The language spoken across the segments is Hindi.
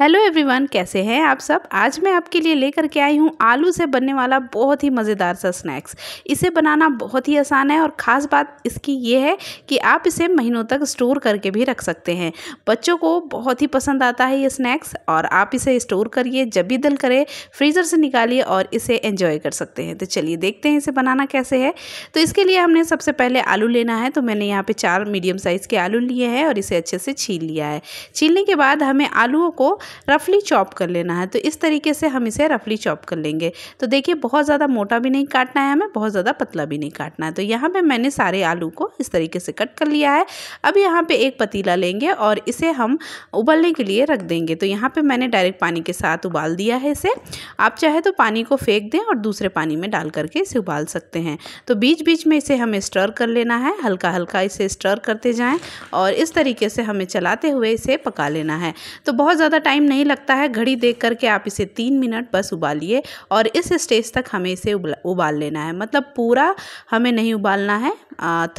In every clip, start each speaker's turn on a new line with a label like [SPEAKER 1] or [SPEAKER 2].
[SPEAKER 1] हेलो एवरीवन कैसे हैं आप सब आज मैं आपके लिए लेकर के आई हूँ आलू से बनने वाला बहुत ही मज़ेदार सा स्नैक्स इसे बनाना बहुत ही आसान है और ख़ास बात इसकी ये है कि आप इसे महीनों तक स्टोर करके भी रख सकते हैं बच्चों को बहुत ही पसंद आता है ये स्नैक्स और आप इसे स्टोर करिए जब भी दिल करे फ्रीज़र से निकालिए और इसे इन्जॉय कर सकते हैं तो चलिए देखते हैं इसे बनाना कैसे है तो इसके लिए हमने सबसे पहले आलू लेना है तो मैंने यहाँ पर चार मीडियम साइज़ के आलू लिए हैं और इसे अच्छे से छीन लिया है छीलने के बाद हमें आलुओं को रफली चॉप कर लेना है तो इस तरीके से हम इसे रफली चॉप कर लेंगे तो देखिए बहुत ज़्यादा मोटा भी नहीं काटना है हमें बहुत ज़्यादा पतला भी नहीं काटना है तो यहाँ पर मैंने सारे आलू को इस तरीके से कट कर लिया है अब यहाँ पर एक पतीला लेंगे और इसे हम उबलने के लिए रख देंगे तो यहाँ पर मैंने डायरेक्ट पानी के साथ उबाल दिया है इसे आप चाहे तो पानी को फेंक दें और दूसरे पानी में डाल करके इसे उबाल सकते हैं तो बीच बीच में इसे हमें स्टर कर लेना है हल्का हल्का इसे स्टर करते जाएं और इस तरीके से हमें चलाते हुए इसे पका लेना है तो बहुत ज़्यादा टाइम टाइम नहीं लगता है घड़ी देख करके आप इसे तीन मिनट बस उबालिए और इस स्टेज तक हमें इसे उबाल लेना है मतलब पूरा हमें नहीं उबालना है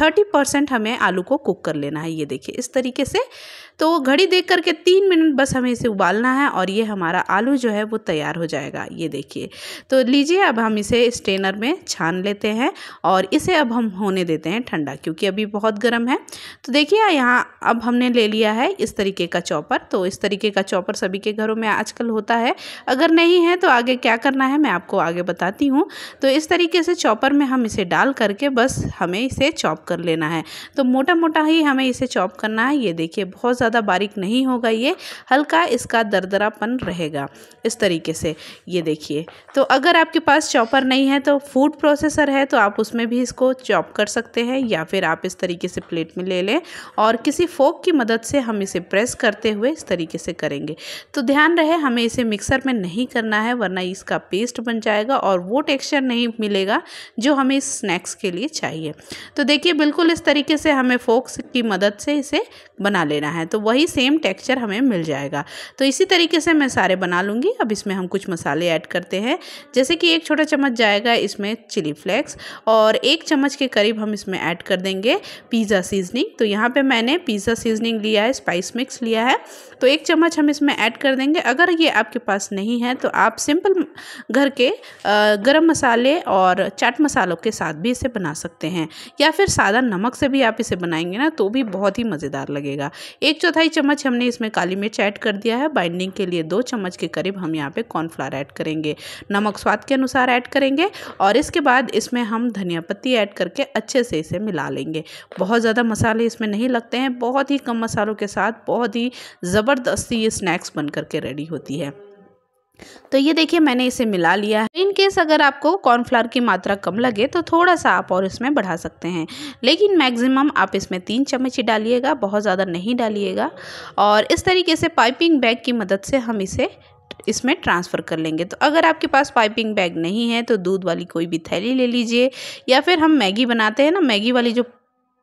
[SPEAKER 1] थर्टी परसेंट हमें आलू को कुक कर लेना है ये देखिए इस तरीके से तो घड़ी देख करके तीन मिनट बस हमें इसे उबालना है और ये हमारा आलू जो है वो तैयार हो जाएगा ये देखिए तो लीजिए अब हम इसे स्टेनर में छान लेते हैं और इसे अब हम होने देते हैं ठंडा क्योंकि अभी बहुत गर्म है तो देखिए यहाँ अब हमने ले लिया है इस तरीके का चॉपर तो इस तरीके का चॉपर सभी के घरों में आजकल होता है अगर नहीं है तो आगे क्या करना है मैं आपको आगे बताती हूँ तो इस तरीके से चॉपर में हम इसे डाल करके बस हमें इसे इसे चॉप कर लेना है तो मोटा मोटा ही हमें इसे चॉप करना है ये देखिए बहुत ज़्यादा बारीक नहीं होगा ये हल्का इसका दरदरापन रहेगा इस तरीके से ये देखिए तो अगर आपके पास चॉपर नहीं है तो फूड प्रोसेसर है तो आप उसमें भी इसको चॉप कर सकते हैं या फिर आप इस तरीके से प्लेट में ले लें और किसी फोक की मदद से हम इसे प्रेस करते हुए इस तरीके से करेंगे तो ध्यान रहे हमें इसे मिक्सर में नहीं करना है वरना इसका पेस्ट बन जाएगा और वो टेक्सचर नहीं मिलेगा जो हमें स्नैक्स के लिए चाहिए तो देखिए बिल्कुल इस तरीके से हमें फोक्स की मदद से इसे बना लेना है तो वही सेम टेक्सचर हमें मिल जाएगा तो इसी तरीके से मैं सारे बना लूँगी अब इसमें हम कुछ मसाले ऐड करते हैं जैसे कि एक छोटा चम्मच जाएगा इसमें चिली फ्लेक्स और एक चम्मच के करीब हम इसमें ऐड कर देंगे पिज़्ज़ा सीजनिंग तो यहाँ पर मैंने पिज़्ज़ा सीजनिंग लिया है स्पाइस मिक्स लिया है तो एक चम्मच हम इसमें ऐड कर देंगे अगर ये आपके पास नहीं है तो आप सिंपल घर के गरम मसाले और चाट मसालों के साथ भी इसे बना सकते हैं या या फिर सादा नमक से भी आप इसे बनाएंगे ना तो भी बहुत ही मज़ेदार लगेगा एक चौथाई चम्मच हमने इसमें काली मिर्च ऐड कर दिया है बाइंडिंग के लिए दो चम्मच के करीब हम यहाँ पे कॉर्नफ्लावर ऐड करेंगे नमक स्वाद के अनुसार ऐड करेंगे और इसके बाद इसमें हम धनिया पत्ती ऐड करके अच्छे से इसे मिला लेंगे बहुत ज़्यादा मसाले इसमें नहीं लगते हैं बहुत ही कम मसालों के साथ बहुत ही ज़बरदस्ती ये स्नैक्स बन करके रेडी होती है तो ये देखिए मैंने इसे मिला लिया है इन केस अगर आपको कॉर्नफ्लावर की मात्रा कम लगे तो थोड़ा सा आप और इसमें बढ़ा सकते हैं लेकिन मैक्सिमम आप इसमें तीन चम्मच ही डालिएगा बहुत ज़्यादा नहीं डालिएगा और इस तरीके से पाइपिंग बैग की मदद से हम इसे इसमें ट्रांसफ़र कर लेंगे तो अगर आपके पास पाइपिंग बैग नहीं है तो दूध वाली कोई भी थैली ले लीजिए या फिर हम मैगी बनाते हैं ना मैगी वाली जो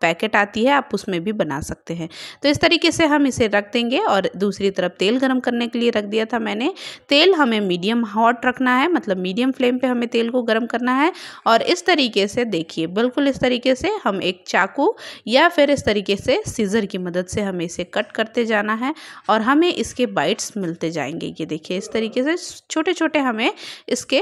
[SPEAKER 1] पैकेट आती है आप उसमें भी बना सकते हैं तो इस तरीके से हम इसे रख देंगे और दूसरी तरफ तेल गर्म करने के लिए रख दिया था मैंने तेल हमें मीडियम हॉट रखना है मतलब मीडियम फ्लेम पर हमें तेल को गर्म करना है और इस तरीके से देखिए बिल्कुल इस तरीके से हम एक चाकू या फिर इस तरीके से सीज़र की मदद से हमें इसे कट करते जाना है और हमें इसके बाइट्स मिलते जाएंगे ये देखिए इस तरीके से छोटे छोटे हमें इसके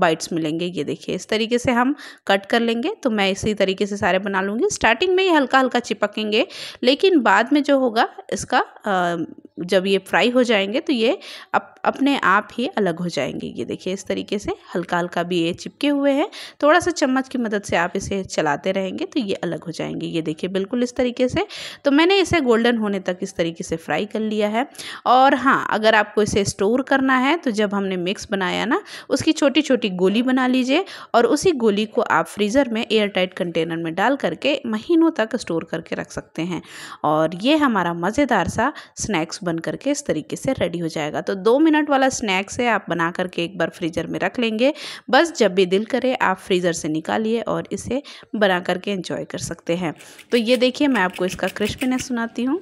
[SPEAKER 1] बाइट्स मिलेंगे ये देखिए इस तरीके से हम कट कर लेंगे तो मैं इसी तरीके से सारे बना लूँगी स्टार्टिंग में ही हल्का हल्का चिपकेंगे लेकिन बाद में जो होगा इसका आ, जब ये फ्राई हो जाएंगे तो ये अप, अपने आप ही अलग हो जाएंगे ये देखिए इस तरीके से हल्का हल्का भी ये चिपके हुए हैं थोड़ा सा चम्मच की मदद से आप इसे चलाते रहेंगे तो ये अलग हो जाएंगे ये देखिए बिल्कुल इस तरीके से तो मैंने इसे गोल्डन होने तक इस तरीके से फ्राई कर लिया है और हाँ अगर आपको इसे स्टोर करना है तो जब हमने मिक्स बनाया ना उसकी छोटी छोटी गोली बना लीजिए और उसी गोली को आप फ्रीज़र में एयर टाइट कंटेनर में डाल करके महीनों तक स्टोर करके रख सकते हैं और ये हमारा मज़ेदार सा स्नैक्स बन करके इस तरीके से रेडी हो जाएगा तो दो मिनट वाला स्नैक्स है आप बना करके एक बार फ्रीज़र में रख लेंगे बस जब भी दिल करे आप फ्रीज़र से निकालिए और इसे बना करके इंजॉय कर सकते हैं तो ये देखिए मैं आपको इसका क्रिस्पीनेस सुनाती हूँ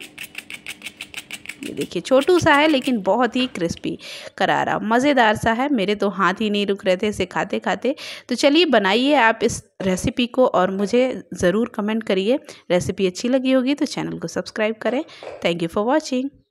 [SPEAKER 1] ये देखिए छोटू सा है लेकिन बहुत ही क्रिस्पी करारा मज़ेदार सा है मेरे तो हाथ ही नहीं रुक रहे थे इसे खाते खाते तो चलिए बनाइए आप इस रेसिपी को और मुझे ज़रूर कमेंट करिए रेसिपी अच्छी लगी होगी तो चैनल को सब्सक्राइब करें थैंक यू फॉर वॉचिंग